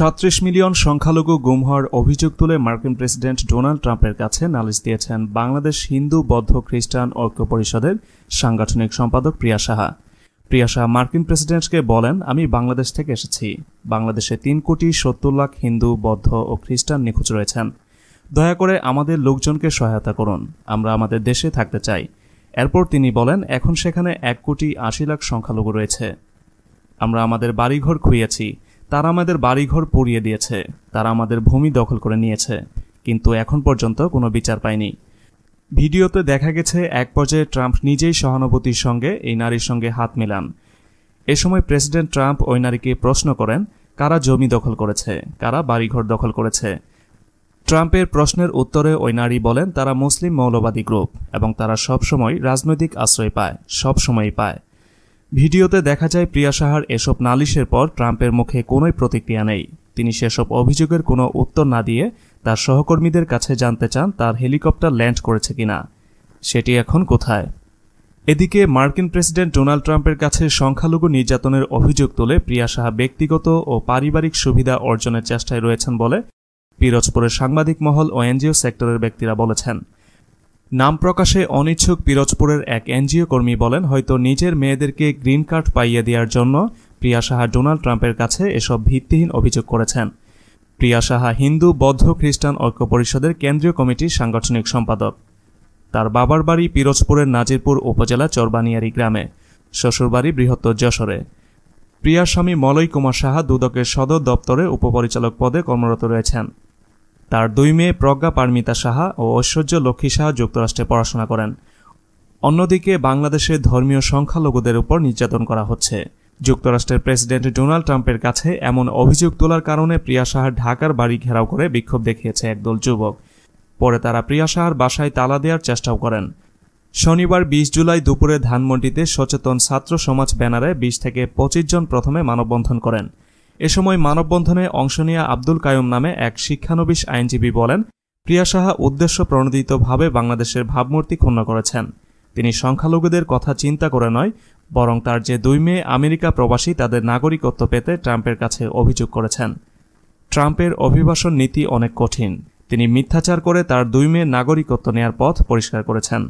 সাত্রিশ million সংখ্যালঘু গুম হওয়ার অভিযোগ তুলে মার্কিন প্রেসিডেন্ট ডোনাল্ড ট্রাম্পের কাছে নালিশ দিয়েছেন বাংলাদেশ হিন্দু বৌদ্ধ খ্রিস্টান ঐক্য পরিষদের সাংগঠনিক সম্পাদক প্রিয়া সাহা প্রিয়া সাহা মার্কিন প্রেসিডেন্টকে বলেন আমি বাংলাদেশ থেকে এসেছি বাংলাদেশে তিন কোটি সত্তর লাখ হিন্দু বৌদ্ধ ও খ্রিস্টান নিখোঁজ রয়েছেন দয়া করে আমাদের লোকজনকে সহায়তা করুন আমরা আমাদের দেশে থাকতে চাই এরপর তিনি বলেন এখন সেখানে এক কোটি আশি লাখ সংখ্যালঘু রয়েছে আমরা আমাদের বাড়িঘর খুইয়েছি তারা আমাদের বাড়িঘর পুড়িয়ে দিয়েছে তারা আমাদের ভূমি দখল করে নিয়েছে কিন্তু এখন পর্যন্ত কোনো বিচার পায়নি ভিডিওতে দেখা গেছে এক পর্যায়ে ট্রাম্প নিজেই সহানুভূতির সঙ্গে এই নারীর সঙ্গে হাত মেলান এ সময় প্রেসিডেন্ট ট্রাম্প ওই নারীকে প্রশ্ন করেন কারা জমি দখল করেছে কারা বাড়িঘর দখল করেছে ট্রাম্পের প্রশ্নের উত্তরে ওই নারী বলেন তারা মুসলিম মৌলবাদী গ্রুপ এবং তারা সবসময় রাজনৈতিক আশ্রয় পায় সবসময়ই পায় ভিডিওতে দেখা যায় প্রিয়া সাহার এসব নালিশের পর ট্রাম্পের মুখে কোনোই প্রতিক্রিয়া নেই তিনি সেসব অভিযোগের কোনো উত্তর না দিয়ে তার সহকর্মীদের কাছে জানতে চান তার হেলিকপ্টার ল্যান্ড করেছে কিনা সেটি এখন কোথায় এদিকে মার্কিন প্রেসিডেন্ট ডোনাল্ড ট্রাম্পের কাছে সংখ্যালঘু নির্যাতনের অভিযোগ তুলে প্রিয়া সাহা ব্যক্তিগত ও পারিবারিক সুবিধা অর্জনের চেষ্টায় রয়েছেন বলে পিরোজপুরের সাংবাদিক মহল ও এনজিও সেক্টরের ব্যক্তিরা বলেছেন নাম প্রকাশে অনিচ্ছুক পিরোজপুরের এক এনজিও কর্মী বলেন হয়তো নিজের মেয়েদেরকে গ্রিন কার্ড পাইয়ে দেওয়ার জন্য প্রিয়া সাহা ডোনাল্ড ট্রাম্পের কাছে এসব ভিত্তিহীন অভিযোগ করেছেন প্রিয়া সাহা হিন্দু বৌদ্ধ খ্রিস্টান ঐক্য পরিষদের কেন্দ্রীয় কমিটির সাংগঠনিক সম্পাদক তার বাবার বাড়ি পিরোজপুরের নাজিরপুর উপজেলা চরবানিয়ারি গ্রামে শ্বশুরবাড়ি বৃহত্তর যশোরে প্রিয়ার স্বামী মলয় কুমার সাহা দুদকের সদর দপ্তরে উপপরিচালক পদে কর্মরত রয়েছেন তার দুই মেয়ে প্রজ্ঞা পারমিতা সাহা ও ঐশ্বর্য লক্ষ্মী সাহা যুক্তরাষ্ট্রে পড়াশোনা করেন অন্যদিকে বাংলাদেশে ধর্মীয় সংখ্যালঘুদের উপর নির্যাতন করা হচ্ছে যুক্তরাষ্ট্রের প্রেসিডেন্ট ডোনাল্ড ট্রাম্পের কাছে এমন অভিযোগ তোলার কারণে প্রিয়া সাহার ঢাকার বাড়ি ঘেরাও করে বিক্ষোভ দেখিয়েছে একদল যুবক পরে তারা প্রিয়া সাহার বাসায় তালা দেওয়ার চেষ্টাও করেন শনিবার বিশ জুলাই দুপুরে ধানমন্ডিতে সচেতন ছাত্র সমাজ ব্যানারে বিশ থেকে পঁচিশ জন প্রথমে মানববন্ধন করেন এ সময় মানববন্ধনে অংশ নেওয়া আব্দুল কায়ুম নামে এক শিক্ষানবিশ আইনজীবী বলেন প্রিয়া সাহা উদ্দেশ্য প্রণোদিতভাবে বাংলাদেশের ভাবমূর্তি ক্ষুণ্ণ করেছেন তিনি সংখ্যালঘুদের কথা চিন্তা করে নয় বরং তার যে দুই মেয়ে আমেরিকা প্রবাসী তাদের নাগরিকত্ব পেতে ট্রাম্পের কাছে অভিযোগ করেছেন ট্রাম্পের অভিবাসন নীতি অনেক কঠিন তিনি মিথ্যাচার করে তার দুই মেয়ে নাগরিকত্ব নেয়ার পথ পরিষ্কার করেছেন